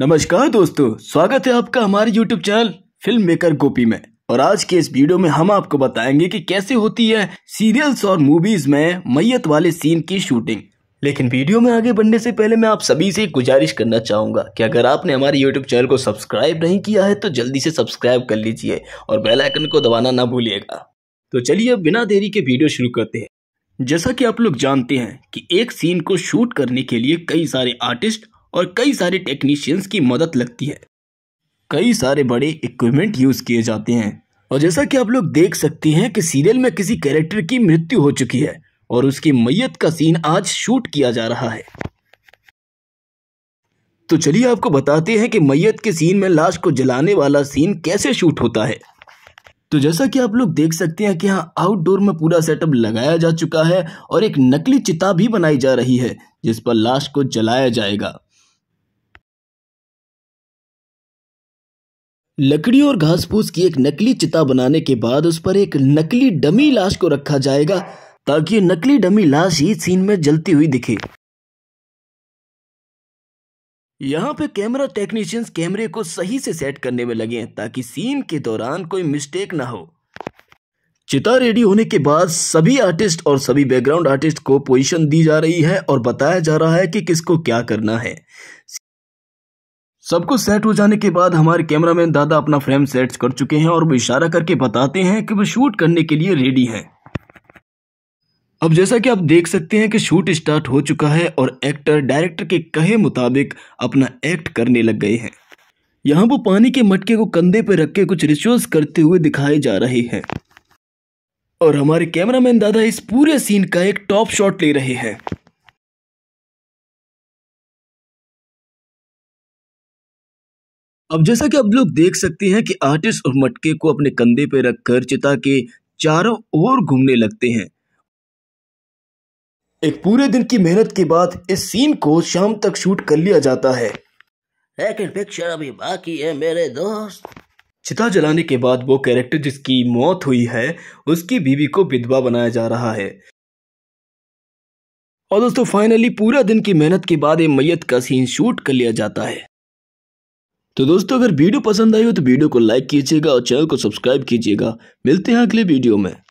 नमस्कार दोस्तों स्वागत है आपका हमारे YouTube channel film maker Gopi में और आज के इस वीडियो में हम आपको बताएंगे कि कैसे होती है सीरियल्स और मूवीज में मैयत वाले सीन की शूटिंग लेकिन वीडियो में आगे बढ़ने से पहले मैं आप सभी से गुजारिश करना चाहूंगा कि अगर आपने हमारे यूट्यूब चैनल को सब्सक्राइब नहीं किया है तो जल्दी से सब्सक्राइब कर लीजिए और बेलाइकन को दबाना ना भूलिएगा तो चलिए अब बिना देरी के वीडियो शुरू करते हैं जैसा कि आप लोग जानते हैं कि एक सीन को शूट करने के लिए कई सारे आर्टिस्ट और कई सारे टेक्नीशियंस की मदद लगती है कई सारे बड़े इक्विपमेंट यूज़ किए जाते हैं और जैसा कि आप लोग देख सकते हैं कि सीरियल में किसी कैरेक्टर की मृत्यु हो चुकी है और उसकी मैयत का सीन आज शूट किया जा रहा है तो चलिए आपको बताते हैं कि मैयत के सीन में लाश को जलाने वाला सीन कैसे शूट होता है तो जैसा कि आप लोग देख सकते हैं कि यहाँ आउटडोर में पूरा सेटअप लगाया जा चुका है और एक नकली चिता भी बनाई जा रही है जिस पर लाश को जलाया जाएगा लकड़ी और घास फूस की एक नकली चिता बनाने के बाद उस पर एक नकली डमी लाश को रखा जाएगा ताकि नकली डमी लाश ही सीन में जलती हुई दिखे यहाँ पे कैमरा टेक्नीशियंस कैमरे को सही से सेट करने में लगे हैं ताकि सीन के दौरान कोई मिस्टेक ना हो चिता रेडी होने के बाद सभी आर्टिस्ट और सभी बैकग्राउंड आर्टिस्ट को पोजीशन दी जा रही है और बताया जा रहा है कि किसको क्या करना है सब कुछ सेट हो जाने के बाद हमारे कैमरामैन दादा अपना फ्रेम सेट कर चुके हैं और वो इशारा करके बताते हैं कि वो शूट करने के लिए रेडी हैं अब जैसा कि आप देख सकते हैं कि शूट स्टार्ट हो चुका है और एक्टर डायरेक्टर के कहे मुताबिक अपना एक्ट करने लग गए हैं यहाँ वो पानी के मटके को कंधे पर रख के कुछ रिचुअल्स करते हुए दिखाए जा रहे हैं और हमारे कैमरामैन दादा इस पूरे सीन का एक टॉप शॉट ले रहे हैं अब जैसा कि आप लोग देख सकते हैं कि आर्टिस्ट और मटके को अपने कंधे पर रखकर चिता के चारों ओर घूमने लगते हैं एक पूरे दिन की मेहनत के बाद इस सीन को शाम तक शूट कर लिया जाता है लेकिन पिक्चर अभी बाकी है मेरे दोस्त चिता जलाने के बाद वो कैरेक्टर जिसकी मौत हुई है उसकी बीवी को विधवा बनाया जा रहा है और दोस्तों फाइनली पूरा दिन की मेहनत के बाद ये मैयत का सीन शूट कर लिया जाता है तो दोस्तों अगर वीडियो पसंद आई हो तो वीडियो को लाइक कीजिएगा और चैनल को सब्सक्राइब कीजिएगा मिलते हैं अगले वीडियो में